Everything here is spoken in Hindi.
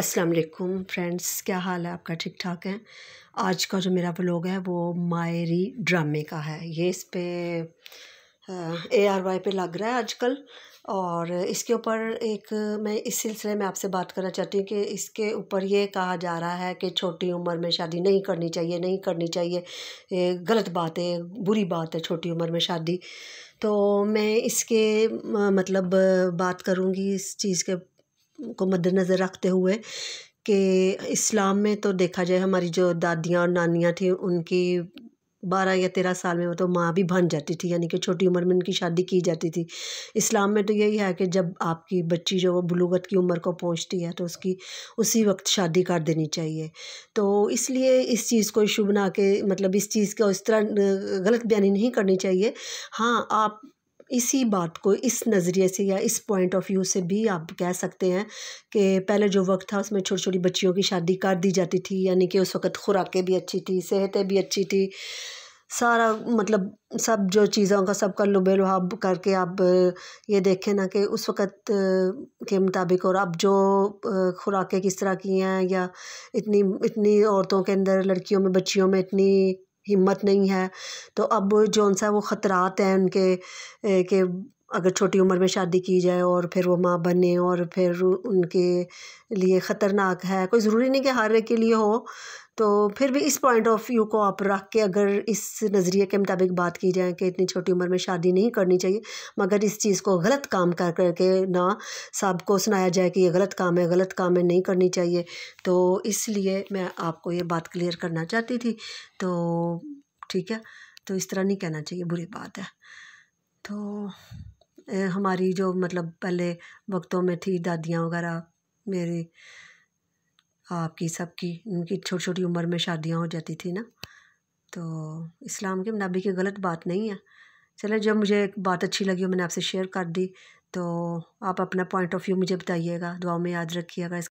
अस्सलाम वालेकुम फ्रेंड्स क्या हाल है आपका ठीक ठाक है आज का जो मेरा ब्लॉग है वो मायरी ड्रामे का है ये इस पर ए आर वाई पे लग रहा है आजकल और इसके ऊपर एक मैं इस सिलसिले में आपसे बात करना चाहती हूँ कि इसके ऊपर ये कहा जा रहा है कि छोटी उम्र में शादी नहीं करनी चाहिए नहीं करनी चाहिए ये गलत बात है बुरी बात है छोटी उम्र में शादी तो मैं इसके मतलब बात करूँगी इस चीज़ के को मद्दनज़र रखते हुए कि इस्लाम में तो देखा जाए हमारी जो दादियाँ और नानियाँ थी उनकी बारह या तेरह साल में मतलब माँ भी बन जाती थी यानी कि छोटी उम्र में उनकी शादी की जाती थी इस्लाम में तो यही है कि जब आपकी बच्ची जो वो बलूगत की उम्र को पहुँचती है तो उसकी उसी वक्त शादी कर देनी चाहिए तो इसलिए इस चीज़ को इशू बना के मतलब इस चीज़ का इस तरह गलत बयानी नहीं करनी चाहिए हाँ आप इसी बात को इस नज़रिए से या इस पॉइंट ऑफ व्यू से भी आप कह सकते हैं कि पहले जो वक्त था उसमें छोटी छोटी बच्चियों की शादी कर दी जाती थी यानी कि उस वक्त खुराकें भी अच्छी थी सेहतें भी अच्छी थी सारा मतलब सब जो चीज़ों का सबका लुबे लुहाब करके आप ये देखें ना कि उस वक्त के मुताबिक और अब जो खुराकें किस तरह की हैं या इतनी इतनी औरतों के अंदर लड़कियों में बच्चियों में इतनी हिम्मत नहीं है तो अब जौन सा वो ख़तरात हैं उनके के अगर छोटी उम्र में शादी की जाए और फिर वो माँ बने और फिर उनके लिए ख़तरनाक है कोई ज़रूरी नहीं कि हार के लिए हो तो फिर भी इस पॉइंट ऑफ व्यू को आप रख के अगर इस नज़रिए के मुताबिक बात की जाए कि इतनी छोटी उम्र में शादी नहीं करनी चाहिए मगर इस चीज़ को गलत काम कर करके ना सबको सुनाया जाए कि ये गलत काम है गलत काम है नहीं करनी चाहिए तो इसलिए मैं आपको ये बात क्लियर करना चाहती थी तो ठीक है तो इस तरह नहीं कहना चाहिए बुरी बात है हमारी जो मतलब पहले वक्तों में थी दादियाँ वगैरह मेरी आपकी सबकी उनकी छोटी छोटी उम्र में शादियाँ हो जाती थी ना तो इस्लाम के मुताबिक की गलत बात नहीं है चले जब मुझे एक बात अच्छी लगी मैंने आपसे शेयर कर दी तो आप अपना पॉइंट ऑफ व्यू मुझे बताइएगा दुआ में याद रखिएगा इस